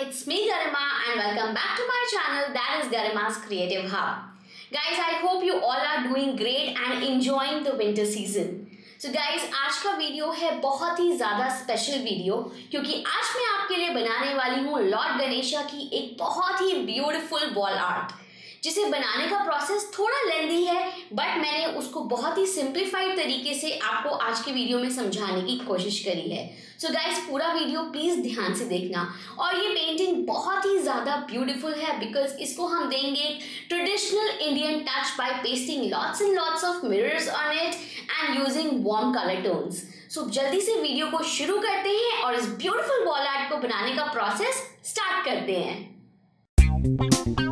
it's me Garima and welcome back to my channel that is Garima's Creative Hub. Guys, I hope you all are doing great and enjoying the winter season. so guys आज का video है बहुत ही ज़्यादा special video क्योंकि आज मैं आपके लिए बनाने वाली हूँ लॉर्ड गणेशा की एक बहुत ही ब्यूटीफुल वॉल आर्ट जिसे बनाने का प्रोसेस थोड़ा लेंदी है बट मैंने उसको बहुत ही सिंप्लीफाइड तरीके से आपको आज के वीडियो में समझाने की कोशिश करी है सो so गाइज पूरा वीडियो प्लीज़ ध्यान से देखना और ये पेंटिंग बहुत ही ज़्यादा ब्यूटिफुल है बिकॉज इसको हम देंगे traditional Indian touch by pasting lots and lots of mirrors on it and using warm colour tones so जल्दी से वीडियो को शुरू करते हैं और इस ब्यूटिफुल वॉल आर्ट को बनाने का प्रोसेस स्टार्ट करते हैं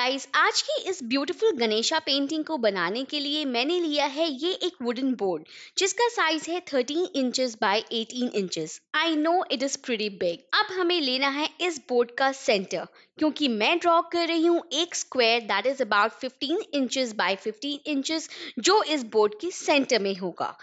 गाइस आज की इस ब्यूटीफुल गणेशा पेंटिंग को बनाने के लिए मैंने लिया है ये एक वुडन बोर्ड जिसका साइज है 13 inches by 18 inches I know it is pretty big अब हमें लेना है इस बोर्ड का सेंटर क्योंकि मैं ड्रॉ कर रही हूँ एक square that is about 15 inches by 15 inches जो इस बोर्ड के सेंटर में होगा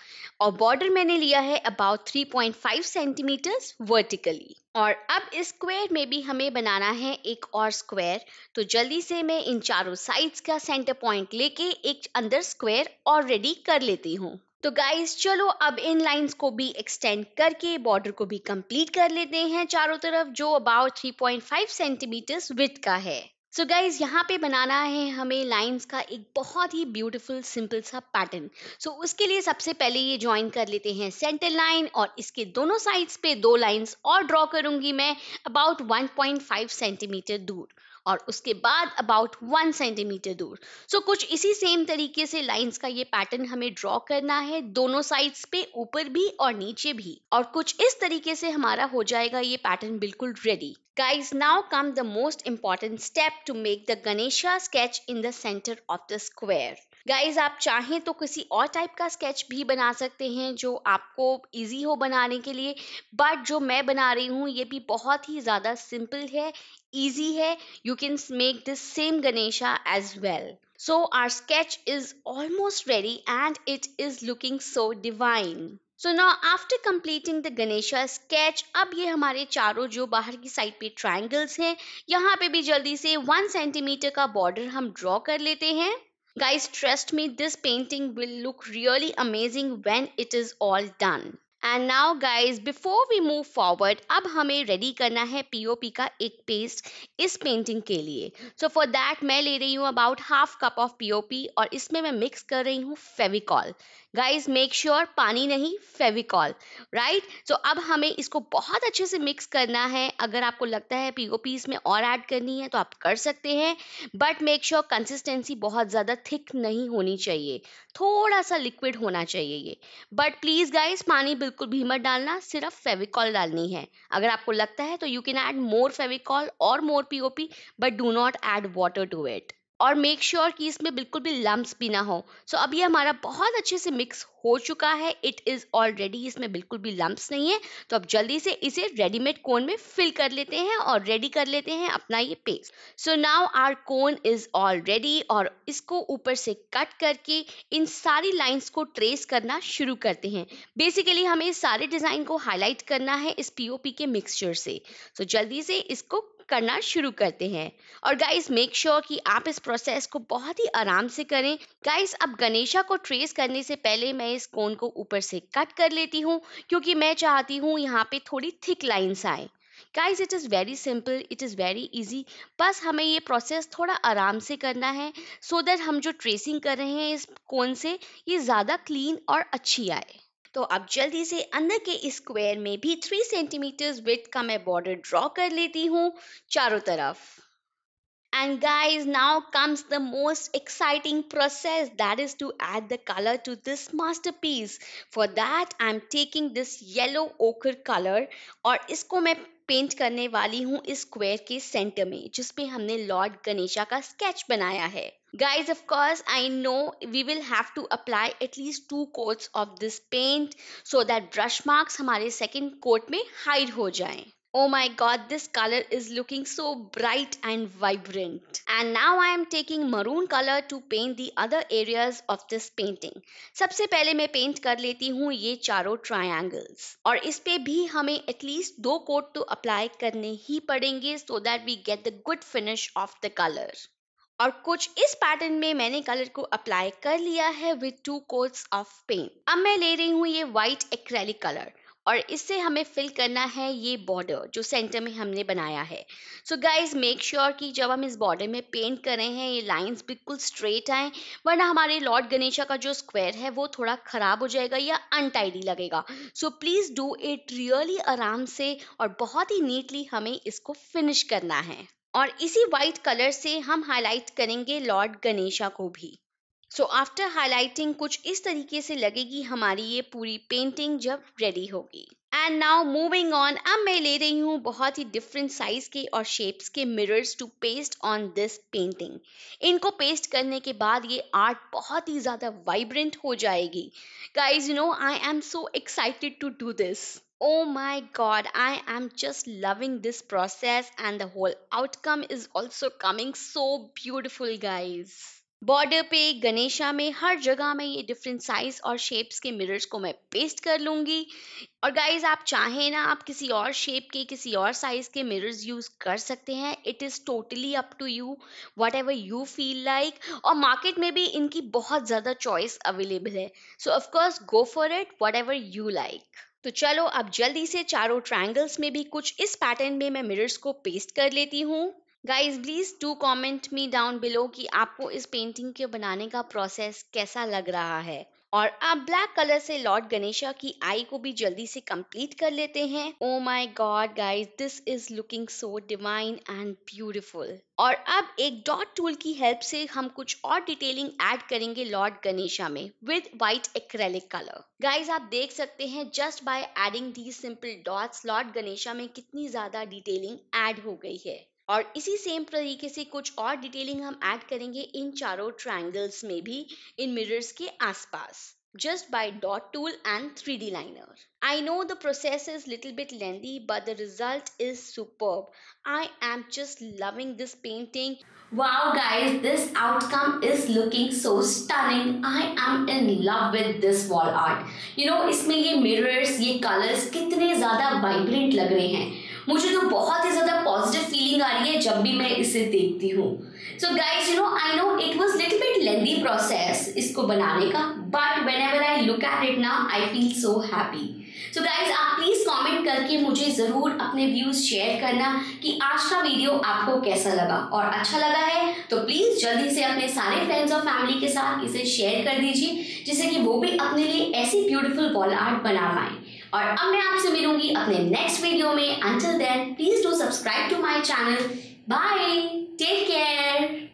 और बॉर्डर मैंने लिया है अबाउट 3.5 सेंटीमीटर्स वर्टिकली और अब इस स्क्वायर में भी हमें बनाना है एक और स्क्वायर तो जल्दी से मैं इन चारों साइड्स का सेंटर पॉइंट लेके एक अंदर स्क्वायर और रेडी कर लेती हूँ तो गाइज चलो अब इन लाइंस को भी एक्सटेंड करके बॉर्डर को भी कंप्लीट कर लेते हैं चारों तरफ जो अबाउट 3.5 सेंटीमीटर्स विथ का है सो गाइज यहाँ पे बनाना है हमें लाइंस का एक बहुत ही ब्यूटीफुल सिंपल सा पैटर्न सो so उसके लिए सबसे पहले ये ज्वाइन कर लेते हैं सेंटर लाइन और इसके दोनों साइड्स पे दो लाइंस और ड्रॉ करूंगी मैं अबाउट 1.5 सेंटीमीटर दूर और उसके बाद अबाउट वन सेंटीमीटर दूर सो so, कुछ इसी सेम तरीके से लाइंस का ये पैटर्न हमें ड्रॉ करना है दोनों साइड्स पे ऊपर भी और नीचे भी और कुछ इस तरीके से हमारा हो जाएगा ये पैटर्न बिल्कुल ready guys now come the most important step to make the Ganesha sketch in centre of the square guys आप चाहें तो किसी और टाइप का स्केच भी बना सकते हैं जो आपको ईजी हो बनाने के लिए बट जो मैं बना रही हूँ ये भी बहुत ही ज़्यादा सिंपल है इजी है you can make this same ganesha as well so our sketch is almost ready and it is looking so divine so now after completing the Ganesha sketch अब ये हमारे चारों जो बाहर की साइड पे ट्राइंगल्स हैं यहाँ पे भी जल्दी से वन सेंटीमीटर का बॉर्डर हम ड्रॉ कर लेते हैं Guys, trust me, this painting will look really amazing when it is all done. And now guys before we move forward अब हमें रेडी करना है पी ओ पी का एक पेस्ट इस पेंटिंग के लिए सो फॉर दैट मैं ले रही हूँ about half cup of P O P और इसमें मैं मिक्स कर रही हूँ फेविकॉल गाइज मेक श्योर पानी नहीं फेविकॉल राइट सो अब हमें इसको बहुत अच्छे से मिक्स करना है अगर आपको लगता है पी ओ पी इसमें और ऐड करनी है तो आप कर सकते हैं बट मेक श्योर कंसिस्टेंसी बहुत ज़्यादा थिक नहीं होनी चाहिए थोड़ा सा लिक्विड होना चाहिए ये बट प्लीज़ गाइज पानी बिल्कुल भी मत डालना सिर्फ फेविकॉल डालनी है अगर आपको लगता है तो you can add more Fevicol और more P P but do not add water to it और मेक श्योर sure कि इसमें बिल्कुल भी लम्ब भी ना हो सो so, अब ये हमारा बहुत अच्छे से मिक्स हो चुका है इट इज़ ऑलरेडी इसमें बिल्कुल भी लम्ब नहीं है तो अब जल्दी से इसे रेडीमेड कोन में फिल कर लेते हैं और रेडी कर लेते हैं अपना ये paste so now our cone is already और इसको ऊपर से कट करके इन सारी लाइन्स को ट्रेस करना शुरू करते हैं बेसिकली हमें सारे डिज़ाइन को हाईलाइट करना है इस पी के मिक्सचर से सो so, जल्दी से इसको करना शुरू करते हैं और गाइस मेक श्योर कि आप इस प्रोसेस को बहुत ही आराम से करें गाइस अब गणेशा को ट्रेस करने से पहले मैं इस कोन को ऊपर से कट कर लेती हूँ क्योंकि मैं चाहती हूँ यहाँ पे थोड़ी थिक लाइन्स आए guys it is very simple it is very easy बस हमें ये प्रोसेस थोड़ा आराम से करना है सो so दैट हम जो ट्रेसिंग कर रहे हैं इस कोन से ये ज़्यादा क्लीन और अच्छी आए तो अब जल्दी से अंदर के स्क्वायर में भी थ्री सेंटीमीटर्स विथ का मैं बॉर्डर ड्रॉ कर लेती हूँ चारों तरफ And guys, now comes the most exciting process that is to add the color to this masterpiece. For that, I'm taking this yellow ochre color और इसको मैं पेंट करने वाली हूँ इस स्क्वेयर के सेंटर में जिसपे हमने लॉर्ड गणेशा का स्केच बनाया है guys of course I know we will have to apply at least two coats of this paint so that brush marks हमारे सेकेंड कोट में हाइड हो जाएं। Oh my god, this color is looking so bright and vibrant. And now I am taking maroon color to paint the other areas of this painting. सबसे पहले मैं paint कर लेती हूँ ये चारों triangles. और इस पे भी हमें एटलीस्ट दो coat तो apply करने ही पड़ेंगे so that we get the good finish of the color. और कुछ इस पैटर्न में मैंने कलर को अप्लाई कर लिया है with two coats of paint अब मैं ले रही हूँ ये व्हाइट एक्रेलिक कलर और इससे हमें फिल करना है ये बॉर्डर जो सेंटर में हमने बनाया है सो गाइज मेक श्योर कि जब हम इस बॉर्डर में पेंट कर रहे हैं ये लाइंस बिल्कुल स्ट्रेट आए वरना हमारे लॉर्ड गणेशा का जो स्क्वायर है वो थोड़ा खराब हो जाएगा या अनटाइडी लगेगा so please do it really आराम से और बहुत ही नीटली हमें इसको फिनिश करना है और इसी वाइट कलर से हम हाईलाइट करेंगे लॉर्ड गणेशा को भी सो आफ्टर हाईलाइटिंग कुछ इस तरीके से लगेगी हमारी ये पूरी पेंटिंग जब रेडी होगी एंड नाउ मूविंग ऑन अब मैं ले रही हूँ बहुत ही डिफरेंट साइज के और शेप्स के mirrors to paste on this painting इनको पेस्ट करने के बाद ये आर्ट बहुत ही ज़्यादा वाइब्रेंट हो जाएगी guys you know I am so excited to do this oh my God I am just loving this process and the whole outcome is also coming so beautiful guys border पे गणेशा में हर जगह में ये different size और shapes के mirrors को मैं पेस्ट कर लूंगी और गाइज आप चाहें ना आप किसी और शेप के किसी और साइज़ के मिरर्स यूज़ कर सकते हैं it is totally up to you whatever you feel like और मार्केट में भी इनकी बहुत ज़्यादा चॉइस अवेलेबल है so of course go for it whatever you like तो चलो अब जल्दी से चारों ट्रायंगल्स में भी कुछ इस पैटर्न में मैं मिरर्स को पेस्ट कर लेती हूँ guys please to comment me down below कि आपको इस पेंटिंग के बनाने का प्रोसेस कैसा लग रहा है और आप ब्लैक कलर से लॉर्ड गणेशा की आई को भी जल्दी से कंप्लीट कर लेते हैं oh my God guys this is looking so divine and beautiful और अब एक डॉट टूल की हेल्प से हम कुछ और डिटेलिंग ऐड करेंगे लॉर्ड गणेशा में with white acrylic colour guys आप देख सकते हैं just by adding the simple dots Lord Ganesha में कितनी ज्यादा डिटेलिंग एड हो गई है और इसी सेम तरीके से कुछ और डिटेलिंग हम ऐड करेंगे इन चारों ट्रायंगल्स में भी इन मिरर्स के आसपास just by dot tool and 3D liner. I know the process is little bit lengthy but the result is superb. I am just loving this painting. Wow guys, this outcome is looking so stunning. I am in love with this wall art. You know, इसमें ये mirrors, ये colors कितने ज़्यादा vibrant लग रहे हैं. मुझे तो बहुत ही ज्यादा पॉजिटिव फीलिंग आ रही है जब भी मैं इसे देखती हूँ so guys you know I know it was little bit lengthy process इसको बनाने का but whenever I look at it ना I feel so happy so guys आप प्लीज कॉमेंट करके मुझे जरूर अपने व्यूज शेयर करना कि आज का वीडियो आपको कैसा लगा और अच्छा लगा है तो प्लीज जल्दी से अपने सारे फ्रेंड्स और फैमिली के साथ इसे शेयर कर दीजिए जिससे कि वो भी अपने लिए ऐसी ब्यूटीफुल वॉल आर्ट बना पाए और अब मैं आपसे मिलूंगी अपने नेक्स्ट वीडियो में until then please do subscribe to my channel bye take care